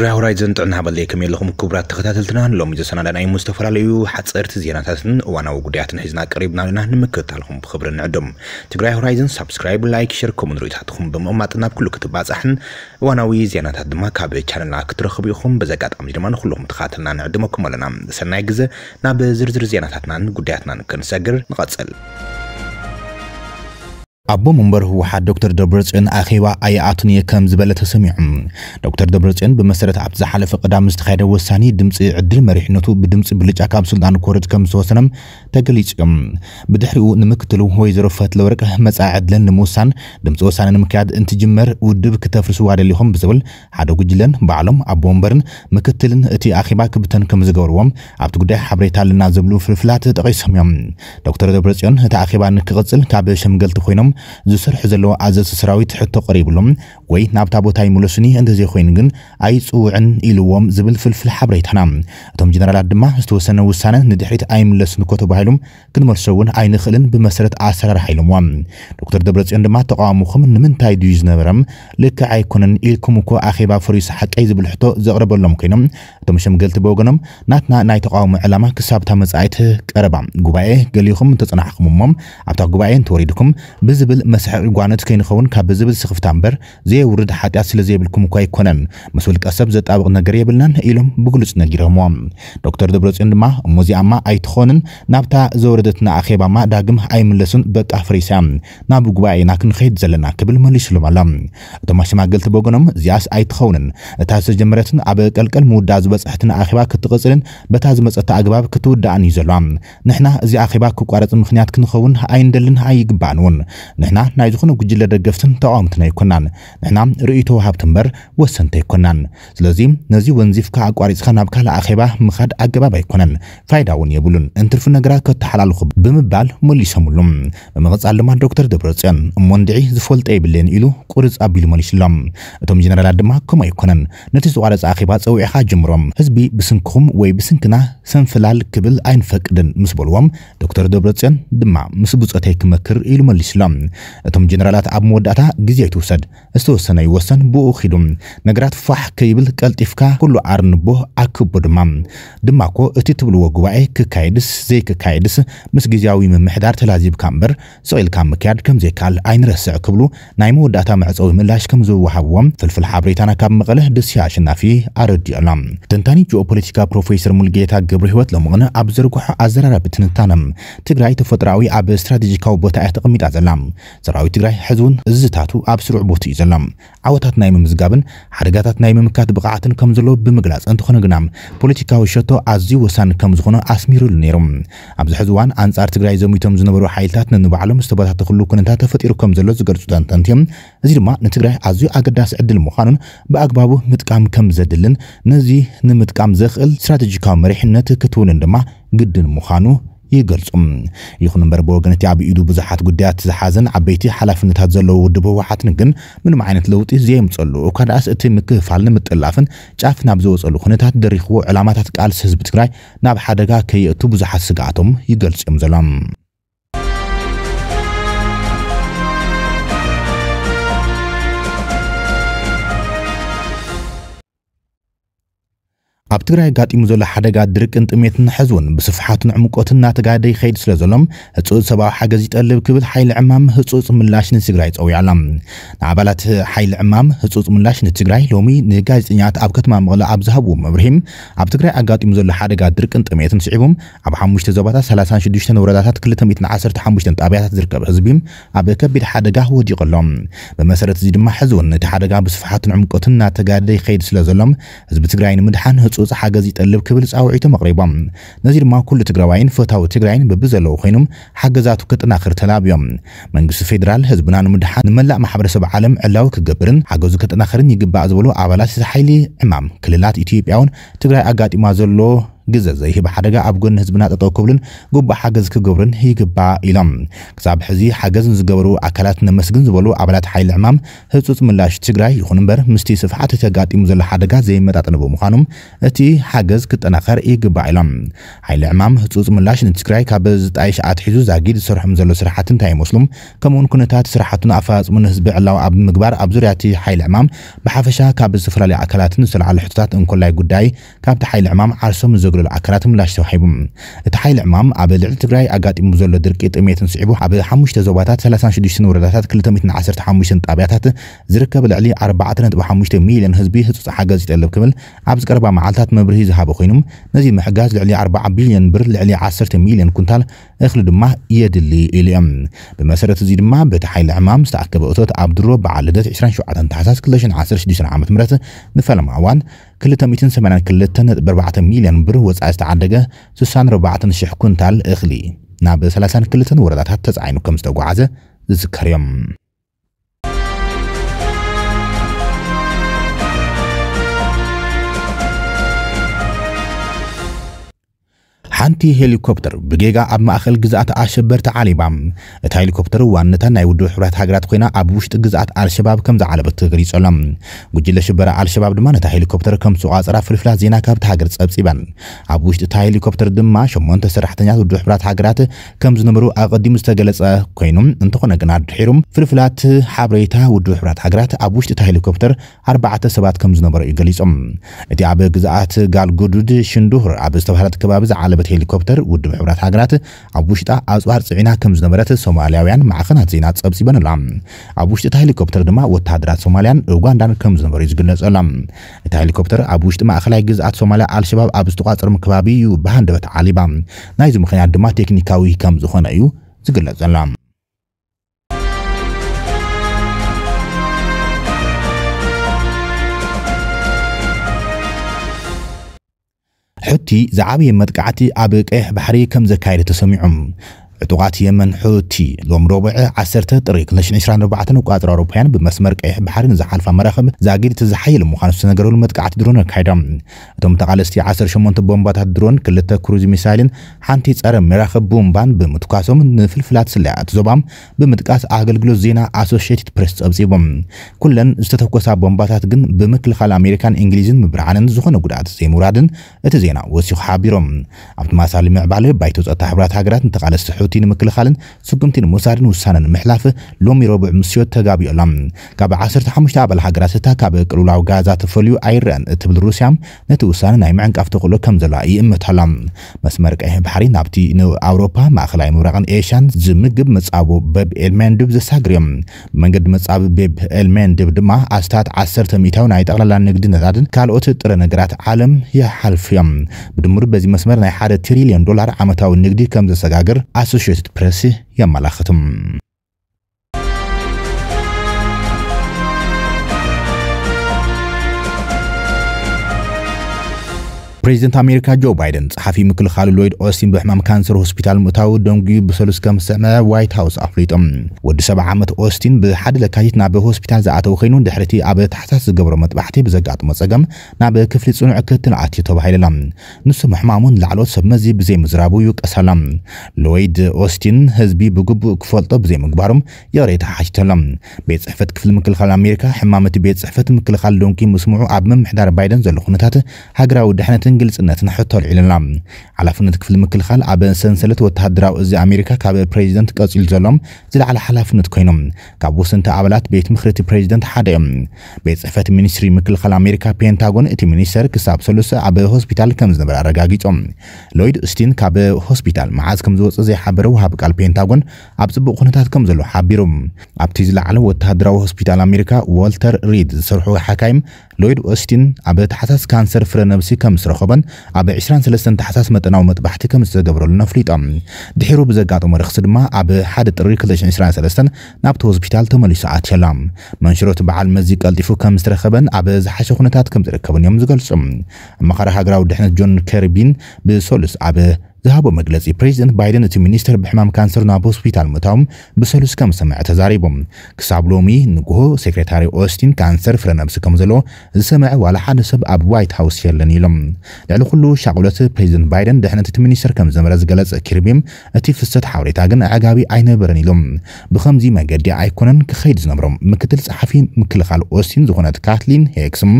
ትግራይ ሆራይዘን ጥዕና ከመይ ኣለኹም ክቡራት ተኸታተልትና ሎሚ ዘሰናዳናይ ሙ ዝተፈላለዩ ሓፀርቲ ዜናታትን እዋናዊ ጉዳያትን ሒዝና ቀሪብና ኢና ንምክታልኹም ብክብሪ ንዕዶም ትግራይ ሆራይዘን ሳብስክራይብ ላይክ ሸር ከምኡን ርእታትኹም ብምቕማጥ ናብ ኩሉ ክትባፃሕን እዋናዊ ዜናታት ድማ ካብ ቻነልና ክትረኽቡ ኢኹም በዚ ድማ ንኩልኩም ተኸታተልና ንዕድመኩም ኣለና ሰናይ ግዜ ናብ ዝርዝር ዜናታትናን ጉዳያትናን ክንሰግር ንቐፅል ኣቦም እምበር ህወሓት ዶክተር ደብረፅዮን ኣኼባ ኣይኣቱን እየ ከም ዝበለ ተሰሚዑ ዶክተር ደብረፅዮን ብመሰረት ኣብቲ ዝሓለፈ ቅዳም ዝተካየደ ወሳኒ ድምፂ ዕድል መሪሕነቱ ብድምፂ ብልጫ ካብ ስልጣን ኮርጅ ከም ዝተወሰነም ተገሊጹ እዮም ብድሕሪኡ ንምክትሉ ወይዘሮ ፈትለወርቅ መጻኢ ዕድለን ንምውሳን ድምፂ ወሳኒ ንምክያድ እንትጅመር ውድብ ክተፍርስዋ ደሊኹም ብዝብል ሓደ ጉጅለን ባዕሎም ኣቦ እምበርን ምክትልን እቲ ኣኼባ ክብተን ከም ዝገብርዎም ኣብቲ ጉዳይ ሓበሬታ ኣለና ዝብሉ ፍልፍላት ተጠቒሶም እዮም ዶክተር ደብረፅዮን እቲ ኣኼባ ንክቕፅል ካብ ሸምገልቲ ኮይኖም ዝሰርሕ ዘለዎ ኣዘዝቲ ሰራዊት ሕቶ ቀሪብሎም ወይ ናብታ ቦታ ይምለሱኒ እንተዘይኮይኑ ግን ኣይፅውዕን ኢልዎም ዝብል ፍልፍል ሓበሬታና እቶም ጀነራላት ድማ ዝተወሰነ ውሳነ ንድሕሪት ኣይምለስን ኮ ተባሂሉ ክንመልሶ እውን ኣይንኽእልን ብመሰረት ኣሰራርሓ ኢሎምዋ ዶክተር ደብረፅዮን ድማ ተቃዋሙኹም ንምንታይ ድዩ ዝነበረ ልክዕ ኣይኮነን ኢልኩም እኮ ኣኼባ ፈሪስ ሓቀይ ዝብል ሕቶ ዘቕረበሎም ኮይኖም እቶም ሸምገልቲ ብወገኖም ናትና ናይ ተቃውሞ ዕላማ ክሳብታ መጻኢት ቀረባ ጉባኤ ገሊኹም እንተፀናሕኹም እሞም ኣብታ ጉባኤ እንተወሪድኩም ብዝብ ዝብል መስሕቂ ጓነት ከይንኸውን ካብ ብዝብል ስኽፍታ እምበር ዘየውርድ ሓጢኣት ስለ ዘይብልኩም እኳ ኣይኮነን ምስ ውልቀ ሰብ ዘጣብቕ ነገር የብልናን ኢሎም ብግሉፅ ነጊሮምዎም ዶክተር ደብረፅዮን ድማ እሞዚኣማ ኣይትኾንን ናብታ ዘወረደትና ኣኼባማ ዳግም ኣይምለሱን በቃ ፍሪሳ ናብ ጉባኤና ክንኸይድ ዘለና ክብል መሊሱሎም ኣሎ እቶም ኣሸማገልቲ በጎኖም እዚኣስ ኣይትኸውንን እታ ዝተጀመረትን ኣብ ቀልቀል ምውዳእ ዝበፅሕትን ኣኼባ ክትቕፅልን በታ ዝመፀታ ኣግባብ ክትውዳእን እዩ ዘለዋ ንሕና እዚ ኣኼባ ክቋረፅ ምክንያት ክንኸውን ኣይንደልን ኣይግባእን እውን ንሕና ናይ ዝኾነ ጉጅለ ደገፍትን ተቃወምትን ኣይኮናን ንሕና ርእቶ ወሃብቲ እምበር ወሰንቲ ኣይኮናን ስለዚ ነዚ ወንዚፍካ ኣቋሪፅካ ናብ ካልእ ኣኼባ ምኻድ ኣገባብ ኣይኮነን ፋይዳ እውን የብሉን እንትርፊ ነገራት ከተሓላልኹ ብምባል መሊሶምሉ ብምቕፃል ድማ ዶክተር ደብረፅዮን እሞንድዒ ዝፈልጦ የብልን ኢሉ ቁርፅ ኣቢሉ መሊሱሎም እቶም ጀነራላት ድማ ከምኡ ኣይኮነን ነቲ ዝቋረፀ ኣኼባ ፀዊዕኻ ጅምሮም ህዝቢ ብስንክኹም ወይ ብስንክና ሰንፍላል ክብል ኣይንፈቅድን ምስ በልዎም ዶክተር ደብረፅዮን ድማ ምስ ብፆተይ ክመክር ኢሉ መሊሱሎም እቶም ጀነራላት ኣብ መወዳእታ ግዜ ኣይትውሰድ ዝተወሰነ ይወሰን ብኡ ኺዱ ነገራት ፋሕ ከይብል ቀልጢፍካ ኩሉ ኣርንቦ ኣክቦ ድማ ድማ ኮ እቲ ትብልዎ ጉባኤ ክካየድስ ዘይክካየድስ ምስ ግዜያዊ ምምሕዳር ተላዚብካ እምበር ስቂኢልካ ምክያድ ከም ዘይከኣል ኣይንረስዕ ክብሉ ናይ መወዳእታ መዕፀዊ ምላሽ ከም ዝወሃብዎም ፍልፍል ሓበሬታና ካብ መቐለ ደስያ ኣሸናፊ ኣረዲዑላ ተንታኒ ጂኦፖለቲካ ፕሮፌሰር ሙልጌታ ግብሪ ህይወት ሎምቕነ ኣብ ዘርግሖ ኣዘራራቢ ትንታነ ትግራይ ተፈጥራዊ ኣብ ስትራቴጂካዊ ቦታ እያ ተቐሚጣ ዘላ ሰራዊት ትግራይ ሕዚ እውን እዝታቱ ኣብ ስሩዕ ቦት እዩ ዘሎ ዓወታት ናይ ምምዝጋብን ሓደጋታት ናይ ምምካት ብቕዓትን ከም ዘለዎ ብምግላፅ እንትኾነ ግና ፖለቲካዊ ሸቶ ኣዝዩ ወሳኒ ከም ዝኾነ ኣስሚሩሉ ነይሩ ኣብዚ ሕዚ እዋን ኣንጻር ትግራይ ዘሚቶም ዝነበሩ ሓይልታት ነንባዕሎም ዝተበታተኽሉ ኩነታት ተፈጢሩ ከም ዘሎ ዝገልጹ ተንተንቲ እዚ ድማ ንትግራይ ኣዝዩ ኣገዳሲ ዕድል ምዃኑን ብኣግባቡ ምጥቃም ከም ዘድልን ነዚ ንምጥቃም ዘኽእል ስትራቴጂካዊ መሪሕነት ክትውንን ድማ ግድን ምዃኑ ይገልጹ ይኹን እምበር ብወገን እቲ ኣብ ኢዱ ብዙሓት ጉዳያት ዝሓዘን ዓበይቲ ሓላፍነታት ዘለዎ ውድብ ህወሓትን ግን ምንም ዓይነት ለውጢ ዘየምፀሉ እኳ ደኣስ እቲ ምክፋል ንምጥላፍን ጫፍ ናብ ዝወፀሉ ኩነታት ደሪኽዎ ዕላማታት ቃልሲ ህዝቢ ትግራይ ናብ ሓደጋ ከየእቱ ብዙሓት ስጋኣቶም ይገልጹ እዮም ዘሎም ابتغرای گات ایموزل حداقل درک انتمیت نحزون، بسفحات نعمقات ناتگادی خیلی سلزلم، هتصور سباه حجزیت قلب کبد حیل عمام هتصور ملاش نتیجرایت آویعلم. نعبلات حیل عمام هتصور ملاش نتیجرای لومی نگاز نیات ابکت ما مقاله عبزه و مبرهم. ابتغرای گات ایموزل حداقل درک انتمیت نسیبم، اب حمش تزبات سلاسان شدیشتن ورداتات کلیت میت نعسرت حمش تن تابیات درک بهزبیم، اب کبد حداقل هو دیقلم. به مسیر تزیدم حزون، نت حداقل بسفحات نعمقات ناتگادی خیلی سلزلم، هتصور تزبات ፅፁፅ ሓገዝ ይጠልብ ክብል ፃውዒቱ መቕሪቦም ነዚ ድማ ኩሉ ትግራዋይን ፈታዊ ትግራይን ዘለዎ ኮይኖም ሓገዛቱ ከጠናክር ተላብዮም መንግስቲ ፌደራል ህዝብና ንምድሓን ንመላእ ማሕበረሰብ ዓለም ዕላዊ ክገብርን ሓገዙ ከጠናኽርን ይግባእ ዝበሉ ኣባላት እቲ ሓይሊ ዕማም ክልላት ኢትዮጵያውን ትግራይ ኣጋጢማ ዘሎ ግዘ ዘይህብ ሓደጋ ኣብ ጎኒ ህዝብና ጠጠው ክብልን ጉባእ ሓገዝ ክገብርን ይግባእ ኢሎም ክሳብ ሕዚ ሓገዝ ንዝገበሩ ኣካላት ነመስግን ዝበሉ ኣባላት ሓይሊ ዕማም ህፁፅ ምላሽ ትግራይ ይኹን እምበር ምስቲ ስፍሓት እቲ ኣጋጢሙ ዘሎ ሓደጋ ዘይመጣጠን ብምዃኖም እቲ ሓገዝ ክጠናኸር ይግባእ ኢሎም ሓይሊ ዕማም ህፁፅ ምላሽ ንትግራይ ካብ ዝጣይ ሸዓት ሒዙ ዛጊድ ዝሰርሖም ዘሎ ስራሓት እንታይ ይመስሉም ከምኡውን ኩነታት ስራሓቱን ኣፈፃፅሙ ንህዝቢ ዕላው ኣብ ምግባር ኣብ ዙርያ እቲ ሓይሊ ዕማም ብሓፈሻ ካብ ዝተፈላለዩ ኣካላትን ዝተለዓሉ ሕቶታት እንኮላይ ጉዳይ ካብቲ ሓይሊ ዕማም ዓርሶም ዘግረ ዘብለሉ ኣካላት ምላሽ ተዋሂቡ እቲ ሓይሊ ዕማም ኣብ ልዕሊ ትግራይ ኣጋጢሙ ዘሎ ድርቂ ጥሜትን ስዒቡ ኣብ 5 ዞባታት 36 ወረዳታት 215 ጣብያታት ዝርከብ ልዕሊ 4.5 ሚልዮን ህዝቢ ህፁፅ ሓገዝ ይጠልብ ክብል ኣብ ዝቀረባ መዓልታት መብርሂ ዝሃበ ኮይኑ ነዚ ምሕጋዝ ልዕሊ 40 ቢልዮን ብር ልዕሊ 10 ሚልዮን ኩንታል እኽሊ ድማ የድሊ ኢሉ እዮም ብመሰረት እዚ ድማ በቲ ሓይሊ ዕማም ዝተኣከበ እቶት ኣብ ድሮ በዓል ልደት 27 ታሕሳስ 2016 ዓ ም ንፈለማ እዋን 282 ب4 ሚልዮን ብር ወጻኢ ዝተዓደገ 64000 ኩንታል እኽሊ ናብ 32 ወረዳታት ተጻዒኑ ከም ዝተጓዓዘ ዝዝከር እዮም ሓንቲ ሄሊኮፕተር ብጌጋ ኣብ ማእኸል ግዝኣት ኣሸበር ተዓሊባ እታ ሄሊኮፕተር ዋነታ ናይ ውድብ ሕብራት ሃገራት ኮይና ኣብ ውሽጢ ግዝኣት ኣልሸባብ ከም ዝዓለበት ገሊጸሎም ጉጅለ ሽበራ ኣልሸባብ ድማ ነታ ሄሊኮፕተር ከም ዝቋፀራ ፍልፍላት ዜና ካብቲ ሃገር ጸብጺበን ኣብ ውሽጢ እታ ሄሊኮፕተር ድማ 8 ሰራሕተኛት ውድብ ሕብራት ሃገራት ከም ዝነበሩ ኣቐዲሙ ዝተገለጸ ኮይኑ እንተኾነ ግን ኣድሒሩ ፍልፍላት ሓበሬታ ውድብ ሕብራት ሃገራት ኣብ ውሽጢ እታ ሄሊኮፕተር ኣርባዕተ ሰባት ከም ዝነበሩ እዩ ገሊፆም እቲ ኣብ ግዝኣት ጋልጉዱድ ሽንዱር ኣብ ዝተባህለት ከባቢ ዝዓለበት ሓንቲ ሄሊኮፕተር ውድብ ሕብረት ሃገራት ኣብ ውሽጣ ኣፅዋር ፅዒና ከም ዝነበረት ሶማልያውያን ማዕኸናት ዜና ፀብፂበን ኣላ ኣብ ውሽጢ እታ ሄሊኮፕተር ድማ ወተሃደራት ሶማልያን ኡጋንዳን ከም ዝነበሩ እዩ ዝግለጽ ኣላ እታ ሄሊኮፕተር ኣብ ውሽጢ ማእኸላይ ግዝኣት ሶማልያ ኣልሸባብ ኣብ ዝተቋፀርም ከባቢ እዩ ብሃንደበት ዓሊባ ናይዚ ምክንያት ድማ ቴክኒካዊ ከም ዝኾነ እዩ ዝግለጽ ኣላ حتي زعابي مدقعتي أبيك إيه بحري كم زكاير تسمعهم ዕጡቓት የመን ሑቲ ሎም ረቡዕ 1 ጥሪቅ ን24 ቋፅሪ ኣውሮፓውያን ብመስመር ቀይሕ ባሕሪ ንዝሓልፋ መራኸብ ዛጊድ እቲ ዝሓየለ ምዃኑ ዝተነገረሉ መጥቃዕቲ ድሮን ኣካይዶም እቶም ተቓለስቲ 18 ቦምባታት ድሮን ክልተ ክሩዝ ሚሳይልን ሓንቲ ጸረ መራኸብ ቦምባን ብምትኳሶም ንፍልፍላት ስለያት ዞባ ብምጥቃስ ኣገልግሎት ዜና ኣሶሽትድ ፕሬስ ጸብጺቦም ኩለን ዝተተኮሳ ቦምባታት ግን ብምክልኻል ኣሜሪካን እንግሊዝን ምብርዓንን ዝኾነ ጉድኣት ዘይምውራድን እቲ ዜና ወሲኹ ሓቢሮም ኣብቲ ማሳሊ ምዕባለ ባይቶ ፀጥታ ሕብራት ሃገራት ንተቓለስቲ ናውቲ ንምክልኻልን ስጉምቲ ንምውሳድን ውሳነ ንምሕላፍ ሎሚ ረቡዕ ምስዮት ተጋቢኡ ኣሎም ካብ 15 ኣባል ሃገራት እታ ካብ ቅልውላዊ ጋዛ ተፈልዩ ኣይርአን እትብል ሩስያ ነቲ ውሳነ ናይ ምዕንቃፍ ተኽእሎ ከም ዘለዋ ይእምት ኣሎም መስመር ቀይሕ ባሕሪ ናብቲ ንኣውሮፓ ማእኸላይ ምብራቕን ኤሽያን ዝምግብ መፃቡ በብ ኤልሜንድብ ዘሳግር እዮም መንገዲ መጻቢ ቤብ ኤልሜንድብ ድማ ኣስታት 1ሰተ ሚታዊ ናይ ጠቕላላ ንግዲ ነታድን ካልኦት ጥረ ነገራት ዓለም ይሓልፍ እዮም ብድምሩ በዚ መስመር ናይ ሓደ ትሪልዮን ዶላር ዓመታዊ ንግዲ ከም ዘሰጋግር ኣሶ ሱሼትድ ፕሬስ ያመላክትም። ፕሬዚደንት ኣሜሪካ ጆ ባይደን ፀሓፊ ምክልኻሉ ሎይድ ኦስቲን ብሕማም ካንሰር ሆስፒታል ምእታዊ ደንጉዩ ብሰሉስ ከም ዝሰምዐ ዋይት ሃውስ ኣፍሊጦም ወዲ ሰብዓ ዓመት ኦስቲን ብሓደ ለካቲት ናብ ሆስፒታል ዝኣተወ ኮይኑ ድሕርቲ ኣብ ታሕሳስ ዝገብሮ መጥባሕቲ ብዘጋጥሞ ፀገም ናብ ክፍሊ ፅኑዕ ክትትል ኣትዩ ተባሂለላ ንሱ ምሕማሙን ላዕሎት ሰብ መዚ ብዘይምዝራቡ ይውቀሳላ ሎይድ ኦስቲን ህዝቢ ብግቡእ ክፈልጦ ብዘይምግባሮም የቕሬታ ሓቲተሎ ቤት ፅሕፈት ክፍሊ ምክልኻል ኣሜሪካ ሕማም እቲ ቤት ፅሕፈት ምክልኻል ዶንኪ ምስምዑ ኣብ ምምሕዳር ባይደን ዘሎ ኩነታት ሃገራዊ ድሕነትን ግልጽነትን ግልጽነት ንሕተሉ ኢልና ሓላፍነት ክፍሊ ምክልኻል ኣብ ሰንሰለት ወተሃደራዊ እዚ ኣሜሪካ ካብ ፕሬዚደንት ቀፂሉ ዘሎም ዝለዕለ ሓላፍነት ኮይኖም ካብ ወሰንቲ ኣባላት ቤት ምክሪ እቲ ፕሬዚደንት ሓደ እዮም ቤት ፅሕፈት ሚኒስትሪ ምክልኻል ኣሜሪካ ፔንታጎን እቲ ሚኒስተር ክሳብ ሰሉሰ ኣብ ሆስፒታል ከም ዝነበረ ኣረጋጊፆም ሎይድ እስቲን ካብ ሆስፒታል መዓዝ ከም ዝወፅእ ዘይሓበረ ውሃብ ቃል ፔንታጎን ኣብ ፅቡቅ ኩነታት ከም ዘሎ ሓቢሩ ኣብቲ ዝለዕለ ወተሃደራዊ ሆስፒታል ኣሜሪካ ዋልተር ሪድ ዝሰርሑ ሓካይም ሎይድ ኦስቲን ኣብ ተሓሳስ ካንሰር ፍረ ነብሲ ከም ዝረኸበን ኣብ 23 ተሓሳስ መጠናዊ መጥባሕቲ ከም ዝተገብረሉን ኣፍሊጦም ድሒሩ ብዘጋጠሞ ርክሲ ድማ ኣብ 1 ጥሪ 223 ናብቲ ሆስፒታል ተመሊሱ ኣትየላ መንሽሮት በዓል መዚ ቀልጢፉ ከም ዝተረኸበን ኣብ ዝሓሸ ኩነታት ከም ዝርከብን እዮም ዝገልጹ ኣመኻሪ ሃገራዊ ድሕነት ጆን ከርቢን ብሶሉስ ኣብ ዝሃቦ መግለጺ ፕሬዚደንት ባይደን እቲ ሚኒስተር ብሕማም ካንሰር ናብ ሆስፒታል ምእታዎም ብሰሉስ ከም ዝሰምዐ ተዛሪቦም ክሳብ ሎሚ ንጉሆ ሴክሬታሪ ኦስቲን ካንሰር ፍረ ነብሲ ከም ዘለዎ ዝሰምዐ ዋላ ሓደ ሰብ ኣብ ዋይት ሃውስ የለን ኢሎም ልዕሊ ኩሉ ሻቅሎት ፕሬዚደንት ባይደን ድሕነት እቲ ሚኒስተር ከም ዘምረ ዝገለጽ ኪርቢም እቲ ፍሰት ሓበሬታ ግን ኣዕጋቢ ኣይነበረን ኢሎም ብከምዚ መገዲ ኣይኮነን ክኸይድ ዝነብሮም ምክትል ፀሓፊ ምክልኻል ኦስቲን ዝኾነት ካትሊን ሄክስም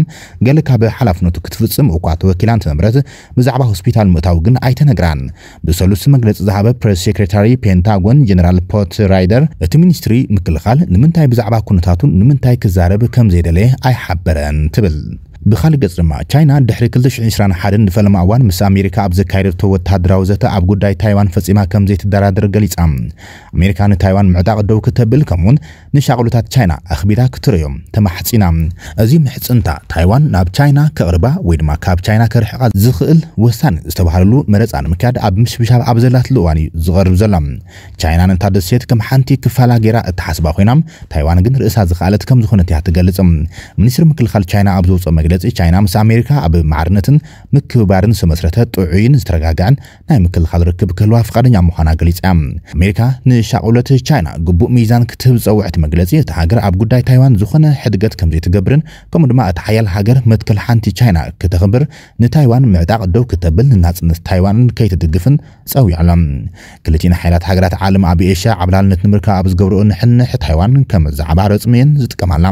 ገለ ካብ ሓላፍነቱ ክትፍፅም እኳ ተወኪላን እንትነበረት ብዛዕባ ሆስፒታል ምእታው ግን ኣይተነግራን ብሰሉስ መግለጽ ዝሃበ ፕሬስ ሴክሬታሪ ፔንታጎን ጀነራል ፖት ራይደር እቲ ሚኒስትሪ ምክልኻል ንምንታይ ብዛዕባ ኩነታቱን ንምንታይ ክዛረብ ከም ዘይደለየ ኣይሓበረን ትብል ብኻልእ ገጽ ድማ ቻይና ድሕሪ 221 ንፈለማ እዋን ምስ ኣሜሪካ ኣብ ዘካየደቶ ወተሃደራዊ ዘተ ኣብ ጉዳይ ታይዋን ፈጺማ ከም ዘይትደራደር ገሊጻ ኣሜሪካ ንታይዋን ምዕጣቕ ደው ክተብል ከምኡውን ንሻቕሎታት ቻይና ኣኽቢዳ ክትርዮም ተማሕፂና እዚ ምሕፅንታ ታይዋን ናብ ቻይና ከቕርባ ወይ ድማ ካብ ቻይና ከርሕቓ ዝኽእል ወሳኒ ዝተባሃለሉ መረፃ ንምክያድ ኣብ ምሽብሻብ ኣብ ዘላትሉ እዋን እዩ ዝቐርብ ዘሎ ቻይና ነታ ደሴት ከም ሓንቲ ክፋላ ጌራ እተሓስባ ኮይና ታይዋን ግን ርእሳ ዝኽኣለት ከም ዝኾነት እያ ትገልጽ ሚኒስትሪ ምክልኻል ቻይና ኣብ ዘውፅኦ መግ መግለፂ ቻይና ምስ ኣሜሪካ ኣብ ማዕርነትን ምክብባርን ዝተመስረተ ጥዑይን ዝተረጋጋእን ናይ ምክልኻል ርክብ ክህልዋ ፍቓደኛ ምዃና ገሊጽ እያ ኣሜሪካ ንሻቑለት ቻይና ግቡእ ሚዛን ክትህብ ፀውዕቲ መግለጺ እቲ ሃገር ኣብ ጉዳይ ታይዋን ዝኾነ ሕድገት ከምዘይትገብርን ከምኡ ድማ እቲ ሓያል ሃገር መትከል ሓንቲ ቻይና ክተኽብር ንታይዋን ምዕጣቅ ደው ክተብል ንናፅነት ታይዋንን ከይትድግፍን ፀዊዕሎም ክልቲን ሓይላት ሃገራት ዓለም ኣብ ኤሽያ ዓብላልነት ንምርካብ ኣብ ዝገብርኦ ንሕንሕ ታይዋን ከም ዛዕባ ረፅሚየን ዝጥቀማላ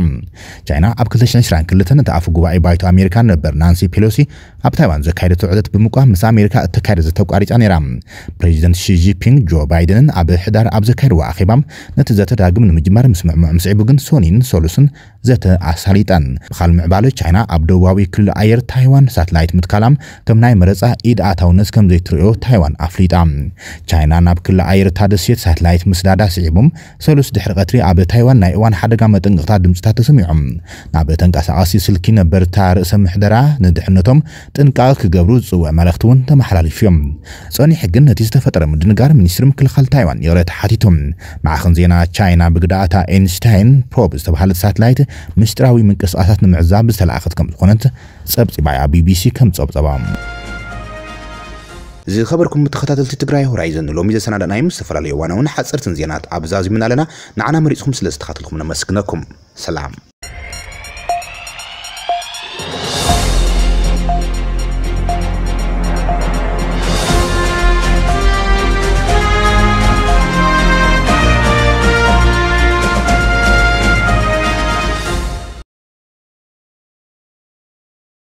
ቻይና ኣብ 222 እቲ ኣፈ ጉባኤ አሜሪካን ነበር ናንሲ ፔሎሲ ኣብ ታይዋን ዘካየደቶ ዕለት ብምቋም ምስ ኣሜሪካ እተካየደ ዘተቋሪፃ ነይራ ፕሬዚደንት ሺጂፒንግ ጆ ባይደንን ኣብ ሕዳር ኣብ ዘካየድዎ ኣኼባ ነቲ ዘተዳግም ንምጅማር ምስ ምዕሙዕ ምስዒቡ ግን ሶኒን ሶሉስን ዘተ ኣሳሊጠን ብካል ምዕባሎ ቻይና ኣብ ደቡባዊ ክልል ኣየር ታይዋን ሳትላይት ምትካላም ከም ናይ መረፃ ኢድ ኣታውነት ከም ዘይትርዮ ታይዋን ኣፍሊጣ ቻይና ናብ ክልል ኣየር እታ ደሴት ሳትላይት ምስዳዳ ስዒቦም ሰሉስ ድሕሪ ቀትሪ ኣብ ታይዋን ናይ እዋን ሓደጋ መጠንቅቕታት ድምፅታት ተሰሚዖም ናብ ተንቀሳቓሲ ስልኪ ነበርታ ርእሰ ምሕደራ ንድሕነቶም تنقاق كجبروز سوء ملختون تمحل الفيلم صاني حقنا تستفتر مدن قار منيسر مكلخال تايوان يريد حاتيتهم مع خنزينا تشاينا بقداتا إنشتاين بروب استبحال ساتلايت مستراوي من قصاصات نمعزاب بستلاخت كم تكونت صبصبايا بي بي سي كم صبصبام ዝኸበርኩም ተኸታተልቲ ትግራይ ሆራይዘን ሎሚ ዘሰናዳናዮም ዝተፈላለዩ እዋናውን ሓፀርትን ዜናት ኣብዛ ዝምና ኣለና ንዓና መሪፅኩም ስለ ዝተኸተልኩም ነመስግነኩም ሰላም